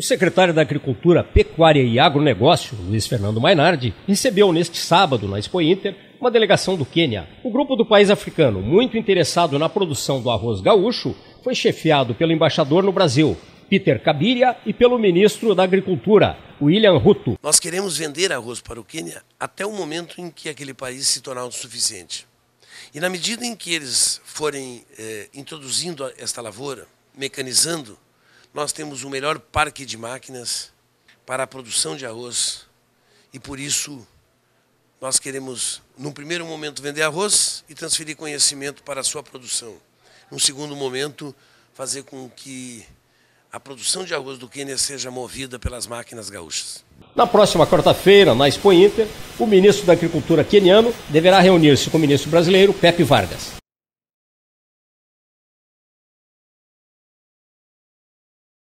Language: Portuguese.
O secretário da Agricultura, Pecuária e Agronegócio, Luiz Fernando Mainardi, recebeu neste sábado, na Expo Inter, uma delegação do Quênia. O grupo do país africano, muito interessado na produção do arroz gaúcho, foi chefiado pelo embaixador no Brasil, Peter Cabiria, e pelo ministro da Agricultura, William Ruto. Nós queremos vender arroz para o Quênia até o momento em que aquele país se tornar autossuficiente. E na medida em que eles forem eh, introduzindo esta lavoura, mecanizando, nós temos o melhor parque de máquinas para a produção de arroz e por isso nós queremos, num primeiro momento, vender arroz e transferir conhecimento para a sua produção. Num segundo momento, fazer com que a produção de arroz do Quênia seja movida pelas máquinas gaúchas. Na próxima quarta-feira, na Expo Inter, o ministro da Agricultura queniano deverá reunir-se com o ministro brasileiro Pepe Vargas.